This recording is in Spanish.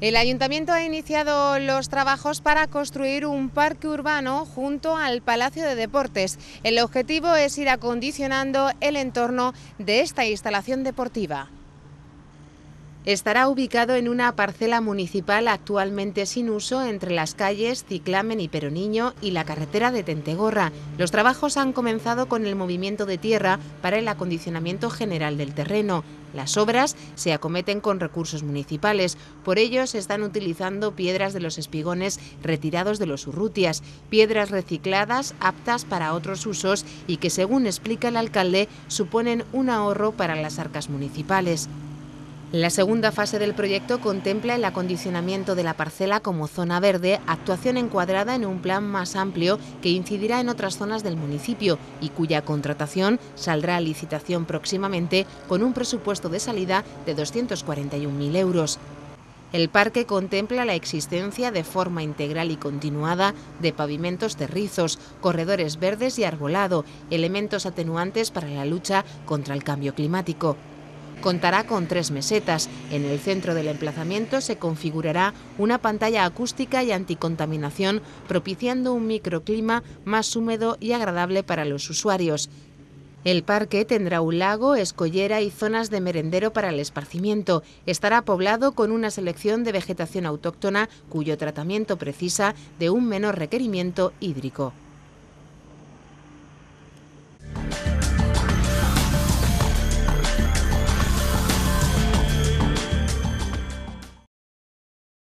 El ayuntamiento ha iniciado los trabajos para construir un parque urbano junto al Palacio de Deportes. El objetivo es ir acondicionando el entorno de esta instalación deportiva. Estará ubicado en una parcela municipal actualmente sin uso entre las calles Ciclamen y Peroniño y la carretera de Tentegorra. Los trabajos han comenzado con el movimiento de tierra para el acondicionamiento general del terreno. Las obras se acometen con recursos municipales, por ello se están utilizando piedras de los espigones retirados de los urrutias, piedras recicladas aptas para otros usos y que, según explica el alcalde, suponen un ahorro para las arcas municipales. La segunda fase del proyecto contempla el acondicionamiento de la parcela como zona verde, actuación encuadrada en un plan más amplio que incidirá en otras zonas del municipio y cuya contratación saldrá a licitación próximamente con un presupuesto de salida de 241.000 euros. El parque contempla la existencia de forma integral y continuada de pavimentos terrizos, corredores verdes y arbolado, elementos atenuantes para la lucha contra el cambio climático. Contará con tres mesetas. En el centro del emplazamiento se configurará una pantalla acústica y anticontaminación, propiciando un microclima más húmedo y agradable para los usuarios. El parque tendrá un lago, escollera y zonas de merendero para el esparcimiento. Estará poblado con una selección de vegetación autóctona cuyo tratamiento precisa de un menor requerimiento hídrico.